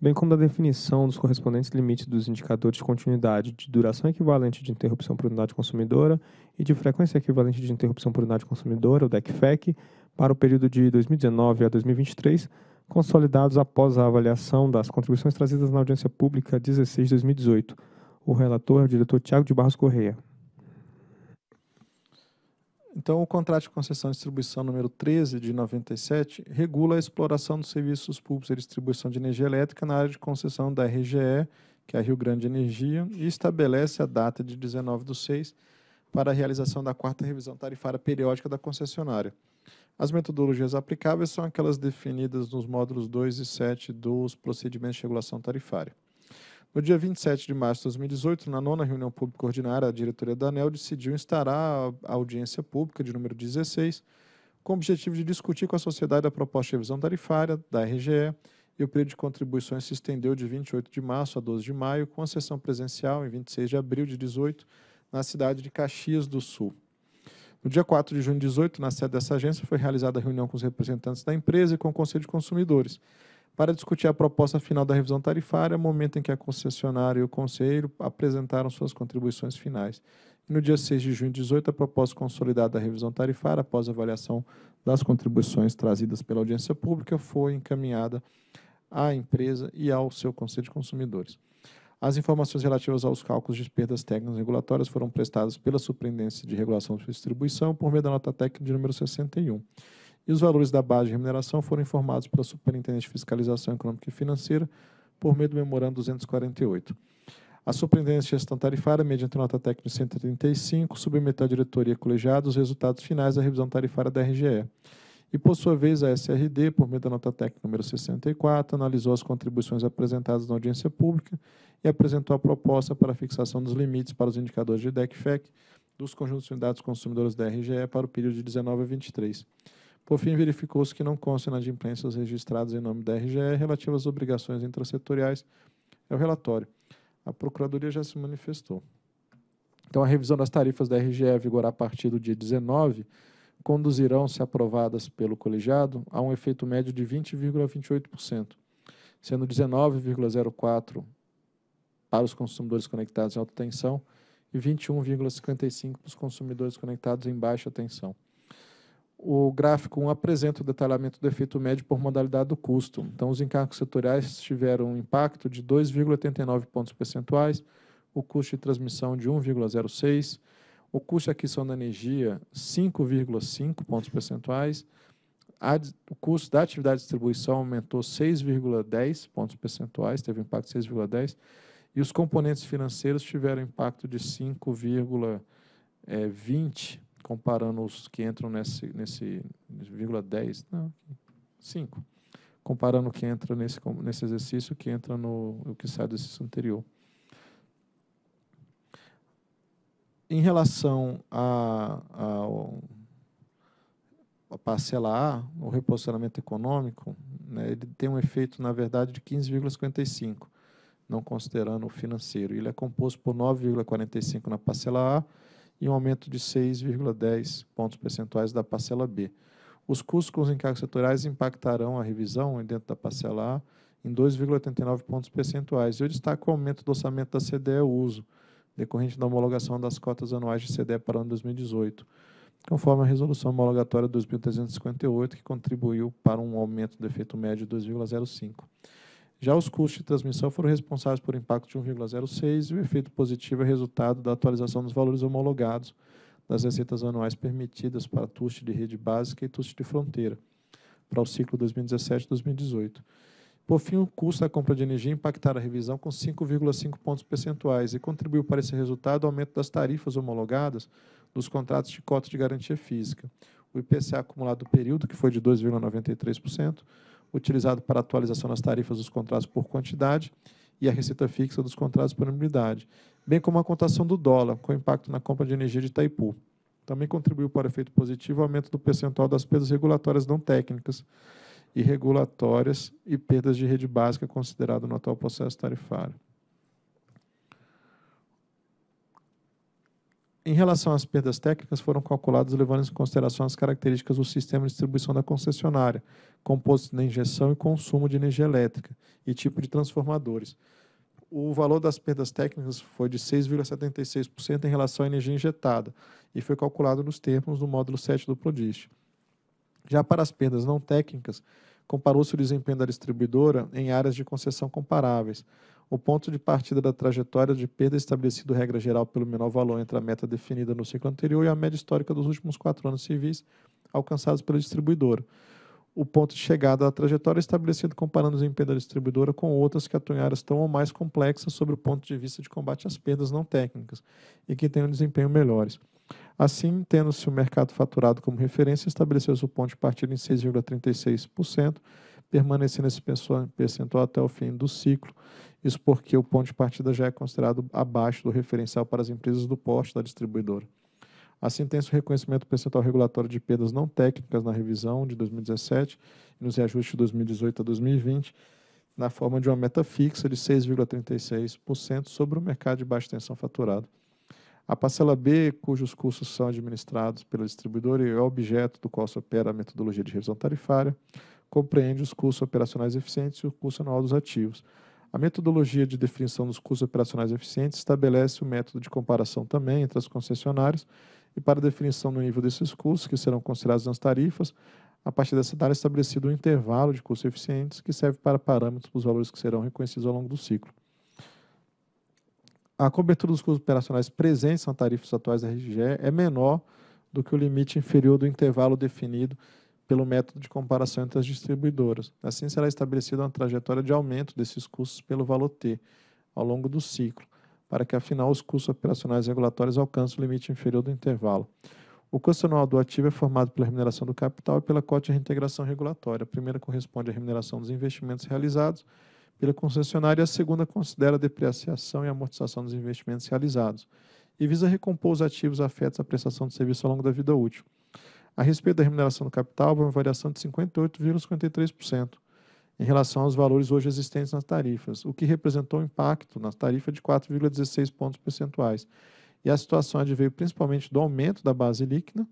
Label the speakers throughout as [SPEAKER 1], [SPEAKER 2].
[SPEAKER 1] bem como da definição dos correspondentes limites dos indicadores de continuidade de duração equivalente de interrupção por unidade consumidora e de frequência equivalente de interrupção por unidade consumidora, o DECFEC, para o período de 2019 a 2023, consolidados após a avaliação das contribuições trazidas na audiência pública 16 de 2018. O relator é o diretor Tiago de Barros Correia.
[SPEAKER 2] Então, o contrato de concessão e distribuição número 13 de 97 regula a exploração dos serviços públicos de distribuição de energia elétrica na área de concessão da RGE, que é a Rio Grande Energia, e estabelece a data de 19 de 6 para a realização da quarta revisão tarifária periódica da concessionária. As metodologias aplicáveis são aquelas definidas nos módulos 2 e 7 dos procedimentos de regulação tarifária. No dia 27 de março de 2018, na nona reunião pública ordinária, a diretoria da ANEL decidiu instar a audiência pública de número 16, com o objetivo de discutir com a sociedade a proposta de revisão tarifária da RGE, e o período de contribuições se estendeu de 28 de março a 12 de maio, com a sessão presencial em 26 de abril de 18, na cidade de Caxias do Sul. No dia 4 de junho de 18, na sede dessa agência, foi realizada a reunião com os representantes da empresa e com o Conselho de Consumidores, para discutir a proposta final da revisão tarifária, é momento em que a concessionária e o conselho apresentaram suas contribuições finais. no dia 6 de junho de 18, a proposta consolidada da revisão tarifária, após avaliação das contribuições trazidas pela audiência pública, foi encaminhada à empresa e ao seu conselho de consumidores. As informações relativas aos cálculos de perdas técnicas regulatórias foram prestadas pela Superintendência de Regulação de Distribuição por meio da nota técnica de número 61 e os valores da base de remuneração foram informados pela Superintendente de Fiscalização Econômica e Financeira por meio do Memorando 248. A Superintendência de Gestão Tarifária, mediante nota técnica 135, submeteu à diretoria colegiada os resultados finais da revisão tarifária da RGE. E, por sua vez, a SRD, por meio da nota técnica número 64, analisou as contribuições apresentadas na audiência pública e apresentou a proposta para a fixação dos limites para os indicadores de DECFEC dos conjuntos de unidades consumidoras da RGE para o período de 19 a 23. Por fim, verificou-se que não constam inadimplências registradas em nome da RGE relativas às obrigações intrasetoriais. É o relatório. A Procuradoria já se manifestou. Então, a revisão das tarifas da RGE a vigorar a partir do dia 19 conduzirão, se aprovadas pelo colegiado, a um efeito médio de 20,28%, sendo 19,04% para os consumidores conectados em alta tensão e 21,55% para os consumidores conectados em baixa tensão. O gráfico 1 apresenta o detalhamento do efeito médio por modalidade do custo. Então, os encargos setoriais tiveram um impacto de 2,89 pontos percentuais, o custo de transmissão de 1,06, o custo de aquisição da energia 5,5 pontos percentuais, o custo da atividade de distribuição aumentou 6,10 pontos percentuais, teve um impacto de 6,10, e os componentes financeiros tiveram impacto de 5,20 comparando os que entram nesse, nesse vírgula 10, não, 5, comparando o que entra nesse, nesse exercício o que entra no o que sai do exercício anterior. Em relação a, a, a parcela A, o reposicionamento econômico, né, ele tem um efeito, na verdade, de 15,55, não considerando o financeiro. Ele é composto por 9,45 na parcela A, e um aumento de 6,10 pontos percentuais da parcela B. Os custos com os encargos setoriais impactarão a revisão dentro da parcela A em 2,89 pontos percentuais. E eu destaco o aumento do orçamento da CDE uso, decorrente da homologação das cotas anuais de CDE para o ano 2018, conforme a resolução homologatória 2358, que contribuiu para um aumento do efeito médio de 2,05. Já os custos de transmissão foram responsáveis por impacto de 1,06 e o efeito positivo é resultado da atualização dos valores homologados das receitas anuais permitidas para TUST de rede básica e TUST de fronteira para o ciclo 2017-2018. Por fim, o custo da compra de energia impactará a revisão com 5,5 pontos percentuais e contribuiu para esse resultado o aumento das tarifas homologadas dos contratos de cota de garantia física. O IPCA acumulado do período, que foi de 2,93%, utilizado para atualização nas tarifas dos contratos por quantidade e a receita fixa dos contratos por unidade, bem como a contação do dólar, com impacto na compra de energia de Itaipu. Também contribuiu para o efeito positivo o aumento do percentual das perdas regulatórias não técnicas e regulatórias e perdas de rede básica considerado no atual processo tarifário. em relação às perdas técnicas, foram calculadas levando em consideração as características do sistema de distribuição da concessionária, composto na injeção e consumo de energia elétrica e tipo de transformadores. O valor das perdas técnicas foi de 6,76% em relação à energia injetada e foi calculado nos termos do módulo 7 do PRODIST. Já para as perdas não técnicas, comparou-se o desempenho da distribuidora em áreas de concessão comparáveis, o ponto de partida da trajetória de perda é estabelecido regra geral pelo menor valor entre a meta definida no ciclo anterior e a média histórica dos últimos quatro anos civis alcançados pela distribuidora. O ponto de chegada da trajetória é estabelecido comparando o desempenho da distribuidora com outras que atuam em áreas tão ou mais complexas sobre o ponto de vista de combate às perdas não técnicas e que tenham um desempenho melhores. Assim, tendo-se o mercado faturado como referência, estabeleceu-se o ponto de partida em 6,36%, permanecer nesse percentual até o fim do ciclo. Isso porque o ponto de partida já é considerado abaixo do referencial para as empresas do porte da distribuidora. Assim, tem-se o reconhecimento percentual regulatório de perdas não técnicas na revisão de 2017 e nos reajustes de 2018 a 2020, na forma de uma meta fixa de 6,36% sobre o mercado de baixa tensão faturado. A parcela B, cujos custos são administrados pela distribuidora e é objeto do qual se opera a metodologia de revisão tarifária, compreende os custos operacionais eficientes e o custo anual dos ativos. A metodologia de definição dos custos operacionais eficientes estabelece o método de comparação também entre as concessionárias e para a definição do nível desses custos, que serão considerados nas tarifas, a partir dessa data é estabelecido um intervalo de custos eficientes que serve para parâmetros para os valores que serão reconhecidos ao longo do ciclo. A cobertura dos custos operacionais presentes nas tarifas atuais da RGE é menor do que o limite inferior do intervalo definido pelo método de comparação entre as distribuidoras. Assim, será estabelecida uma trajetória de aumento desses custos pelo valor T ao longo do ciclo, para que, afinal, os custos operacionais regulatórios alcancem o limite inferior do intervalo. O custo anual do ativo é formado pela remuneração do capital e pela cota de reintegração regulatória. A primeira corresponde à remuneração dos investimentos realizados pela concessionária e a segunda considera a depreciação e amortização dos investimentos realizados e visa recompor os ativos afetos à prestação de serviço ao longo da vida útil. A respeito da remuneração do capital, houve uma variação de 58,53% em relação aos valores hoje existentes nas tarifas, o que representou um impacto na tarifa de 4,16 pontos percentuais. E a situação adveio principalmente do aumento da base líquida,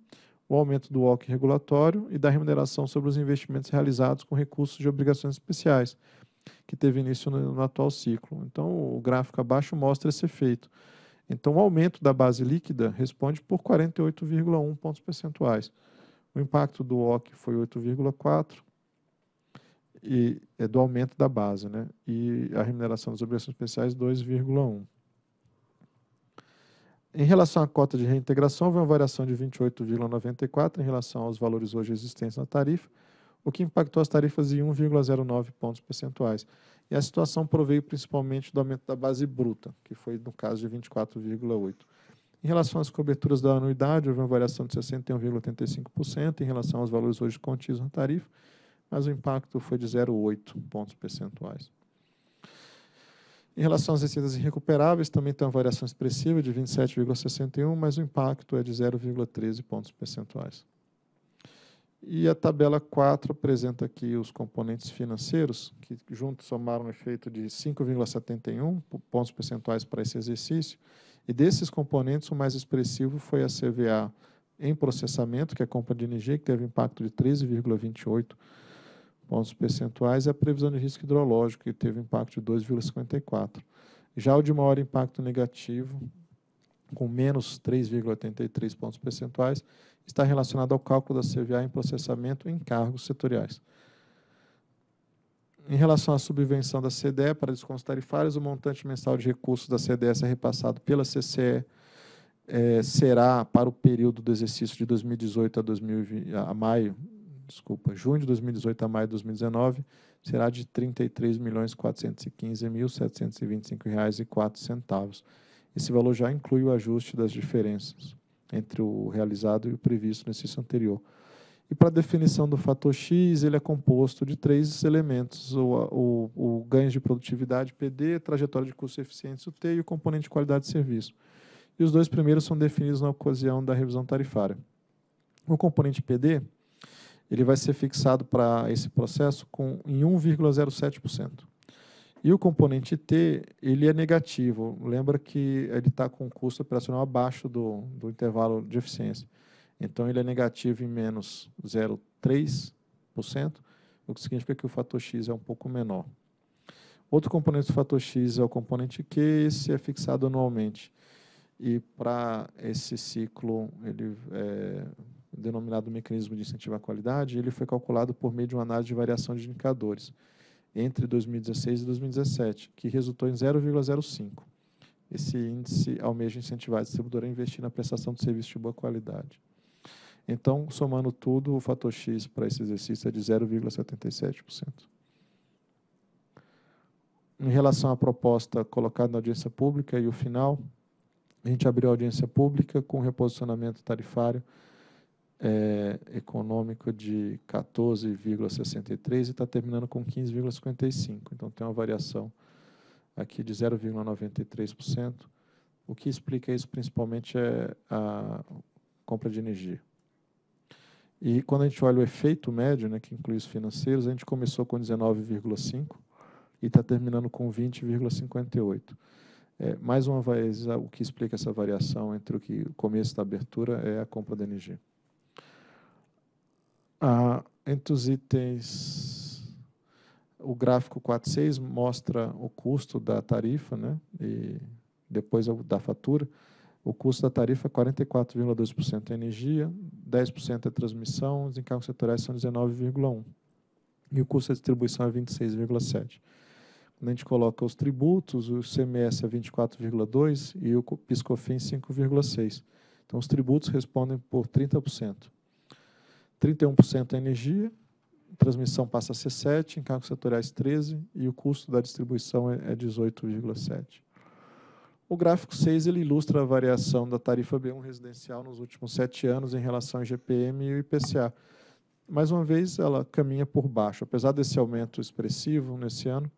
[SPEAKER 2] o aumento do OC regulatório e da remuneração sobre os investimentos realizados com recursos de obrigações especiais, que teve início no, no atual ciclo. Então, o gráfico abaixo mostra esse efeito. Então, o aumento da base líquida responde por 48,1 pontos percentuais. O impacto do OC foi 8,4% e é do aumento da base, né? E a remuneração das obrigações especiais 2,1. Em relação à cota de reintegração, houve uma variação de 28,94 em relação aos valores hoje existentes na tarifa, o que impactou as tarifas em 1,09 pontos percentuais. E a situação proveio principalmente do aumento da base bruta, que foi no caso de 24,8. Em relação às coberturas da anuidade, houve uma variação de 61,85% em relação aos valores hoje contidos na tarifa, mas o impacto foi de 0,8 pontos percentuais. Em relação às receitas irrecuperáveis, também tem uma variação expressiva de 27,61, mas o impacto é de 0,13 pontos percentuais. E a tabela 4 apresenta aqui os componentes financeiros, que juntos somaram um efeito de 5,71 pontos percentuais para esse exercício e desses componentes, o mais expressivo foi a CVA em processamento, que é a compra de energia, que teve impacto de 13,28 pontos percentuais, e a previsão de risco hidrológico, que teve impacto de 2,54. Já o de maior impacto negativo, com menos 3,83 pontos percentuais, está relacionado ao cálculo da CVA em processamento em cargos setoriais. Em relação à subvenção da CDE para descontos tarifários, o montante mensal de recursos da CDE ser repassado pela CCE, é, será para o período do exercício de 2018 a, 2020, a maio, desculpa, junho de 2018 a maio de 2019, será de R$ 33.415.725,04. Esse valor já inclui o ajuste das diferenças entre o realizado e o previsto no exercício anterior. E para a definição do fator X, ele é composto de três elementos: o, o, o ganho de produtividade, PD, trajetória de custo eficiência o T, e o componente de qualidade de serviço. E os dois primeiros são definidos na ocasião da revisão tarifária. O componente PD ele vai ser fixado para esse processo com, em 1,07%. E o componente T, ele é negativo. Lembra que ele está com custo operacional abaixo do, do intervalo de eficiência. Então, ele é negativo em menos 0,3%, o que significa que o fator X é um pouco menor. Outro componente do fator X é o componente Q, esse é fixado anualmente. E para esse ciclo, ele é denominado mecanismo de incentivo à qualidade, ele foi calculado por meio de uma análise de variação de indicadores entre 2016 e 2017, que resultou em 0,05. Esse índice almeja incentivar a distribuidora a investir na prestação de serviço de boa qualidade. Então, somando tudo, o fator X para esse exercício é de 0,77%. Em relação à proposta colocada na audiência pública e o final, a gente abriu a audiência pública com reposicionamento tarifário é, econômico de 14,63 e está terminando com 15,55. Então, tem uma variação aqui de 0,93%. O que explica isso principalmente é a compra de energia. E quando a gente olha o efeito médio, né, que inclui os financeiros, a gente começou com 19,5 e está terminando com 20,58. É, mais uma vez, o que explica essa variação entre o que o começo da abertura é a compra da energia. Ah, entre os itens, o gráfico 4.6 mostra o custo da tarifa, né, e depois da fatura. O custo da tarifa é 44,2% é energia, 10% é transmissão, os encargos setoriais são 19,1%. E o custo da distribuição é 26,7%. Quando a gente coloca os tributos, o CMS é 24,2% e o PiscoFim 5,6%. Então, os tributos respondem por 30%. 31% é energia, transmissão passa a ser 7%, encargos setoriais 13% e o custo da distribuição é 18,7%. É o gráfico 6 ele ilustra a variação da tarifa B1 residencial nos últimos sete anos em relação ao IGPM e o IPCA. Mais uma vez, ela caminha por baixo. Apesar desse aumento expressivo nesse ano,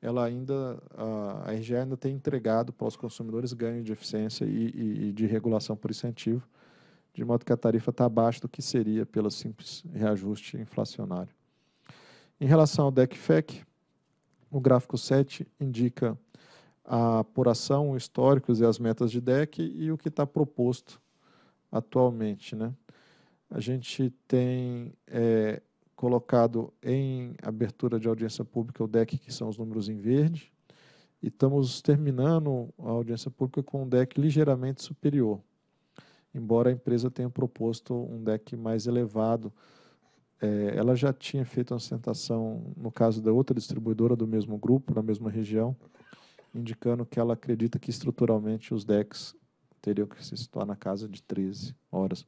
[SPEAKER 2] ela ainda a RGE ainda tem entregado para os consumidores ganho de eficiência e, e de regulação por incentivo, de modo que a tarifa está abaixo do que seria pelo simples reajuste inflacionário. Em relação ao DECFEC, o gráfico 7 indica a apuração, históricos e as metas de DEC e o que está proposto atualmente. Né? A gente tem é, colocado em abertura de audiência pública o DEC, que são os números em verde, e estamos terminando a audiência pública com um DEC ligeiramente superior, embora a empresa tenha proposto um DEC mais elevado. É, ela já tinha feito uma sentação no caso da outra distribuidora do mesmo grupo, na mesma região, indicando que ela acredita que estruturalmente os decks teriam que se situar na casa de 13 horas.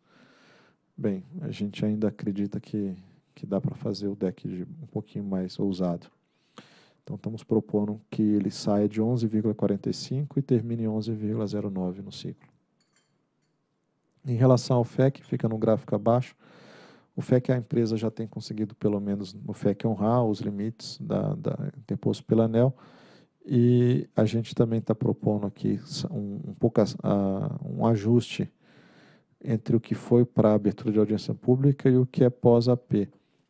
[SPEAKER 2] Bem, a gente ainda acredita que, que dá para fazer o deck de um pouquinho mais ousado. Então estamos propondo que ele saia de 11,45 e termine em 11,09 no ciclo. Em relação ao FEC, fica no gráfico abaixo, o FEC a empresa já tem conseguido, pelo menos no FEC, honrar os limites da, da, imposto pela ANEL. E a gente também está propondo aqui um, um pouco um ajuste entre o que foi para abertura de audiência pública e o que é pós-AP.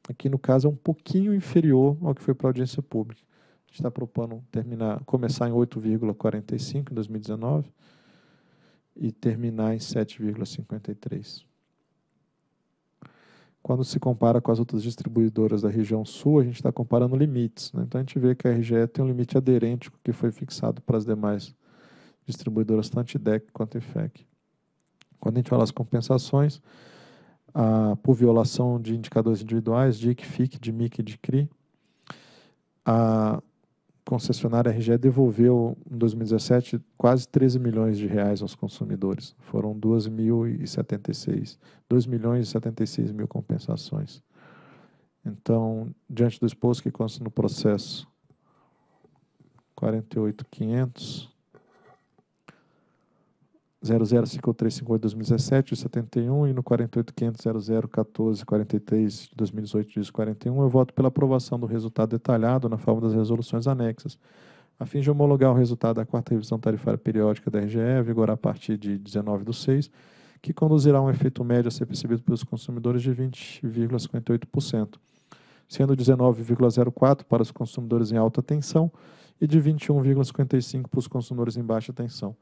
[SPEAKER 2] Aqui, no caso, é um pouquinho inferior ao que foi para audiência pública. A gente está propondo terminar, começar em 8,45 em 2019 e terminar em 7,53 quando se compara com as outras distribuidoras da região sul, a gente está comparando limites. Né? Então a gente vê que a RGE tem um limite aderente que foi fixado para as demais distribuidoras, tanto IDEC quanto IFEC. Quando a gente fala as compensações, a, por violação de indicadores individuais, de ICFIC, de MIC e de CRI, a, concessionária RGE devolveu, em 2017, quase 13 milhões de reais aos consumidores. Foram 2.076, 2 milhões e 76 mil compensações. Então, diante do exposto que consta no processo 48.500, 005358 2017 71 e no 48.500.0014.43 de 2018 41, eu voto pela aprovação do resultado detalhado na forma das resoluções anexas, a fim de homologar o resultado da quarta revisão tarifária periódica da RGE, a vigorar a partir de 19 de 6, que conduzirá a um efeito médio a ser percebido pelos consumidores de 20,58%, sendo 19,04% para os consumidores em alta tensão e de 21,55% para os consumidores em baixa tensão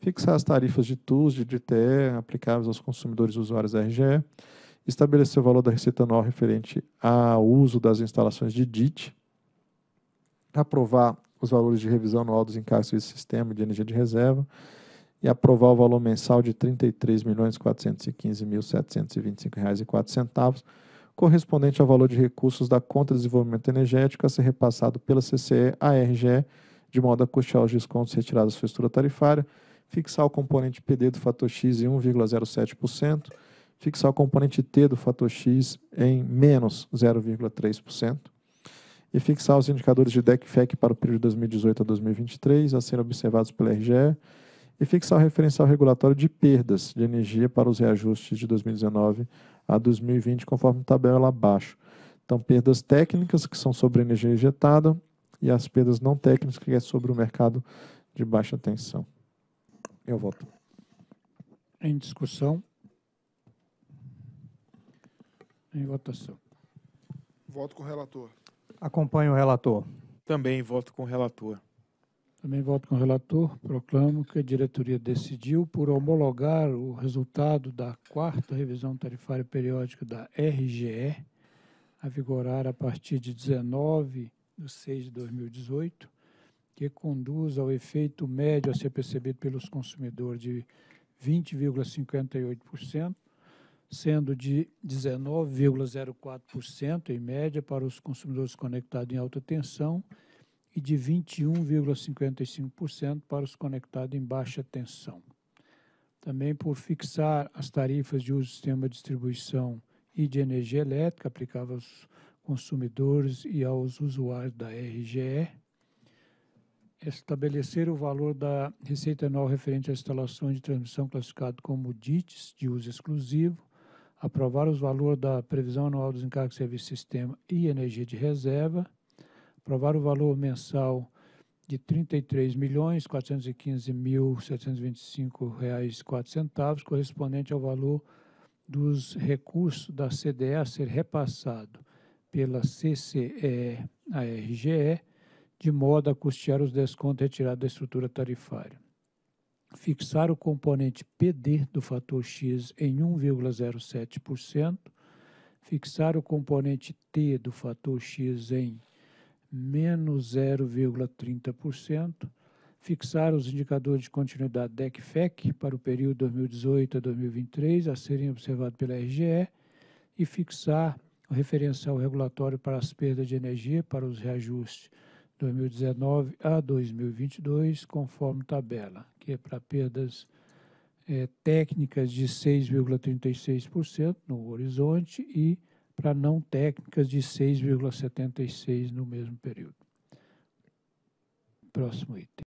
[SPEAKER 2] fixar as tarifas de TUS, de DTE, aplicáveis aos consumidores usuários da RGE, estabelecer o valor da receita anual referente ao uso das instalações de DIT, aprovar os valores de revisão anual dos encargos do sistema de energia de reserva e aprovar o valor mensal de R$ 33.415.725,04, correspondente ao valor de recursos da Conta de Desenvolvimento Energético a ser repassado pela CCE à RGE, de modo a custear os descontos retirados da sua estrutura tarifária, fixar o componente PD do fator X em 1,07%, fixar o componente T do fator X em menos 0,3% e fixar os indicadores de DEC-FEC para o período de 2018 a 2023 a serem observados pela RGE e fixar o referencial regulatório de perdas de energia para os reajustes de 2019 a 2020, conforme tabela abaixo. Então, perdas técnicas, que são sobre energia injetada, e as perdas não técnicas, que é sobre o mercado de baixa tensão. Eu voto.
[SPEAKER 1] Em discussão. Em votação.
[SPEAKER 2] Voto com o relator.
[SPEAKER 1] Acompanho o relator.
[SPEAKER 2] Também voto com o relator.
[SPEAKER 1] Também voto com o relator. Proclamo que a diretoria decidiu por homologar o resultado da quarta revisão tarifária periódica da RGE, a vigorar a partir de 19 de 6 de 2018, que conduz ao efeito médio a ser percebido pelos consumidores de 20,58%, sendo de 19,04% em média para os consumidores conectados em alta tensão e de 21,55% para os conectados em baixa tensão. Também por fixar as tarifas de uso do sistema de distribuição e de energia elétrica aplicáveis aos consumidores e aos usuários da RGE, estabelecer o valor da receita anual referente às instalações de transmissão classificado como DITs de uso exclusivo, aprovar os valores da previsão anual dos encargos de serviço sistema e energia de reserva, aprovar o valor mensal de R$ 33.415.725,04, correspondente ao valor dos recursos da CDE a ser repassado pela CCE à RGE de modo a custear os descontos retirados da estrutura tarifária. Fixar o componente PD do fator X em 1,07%, fixar o componente T do fator X em menos 0,30%, fixar os indicadores de continuidade DEC-FEC para o período 2018 a 2023 a serem observados pela RGE e fixar o referencial regulatório para as perdas de energia para os reajustes 2019 a 2022, conforme tabela, que é para perdas é, técnicas de 6,36% no horizonte e para não técnicas de 6,76% no mesmo período. Próximo item.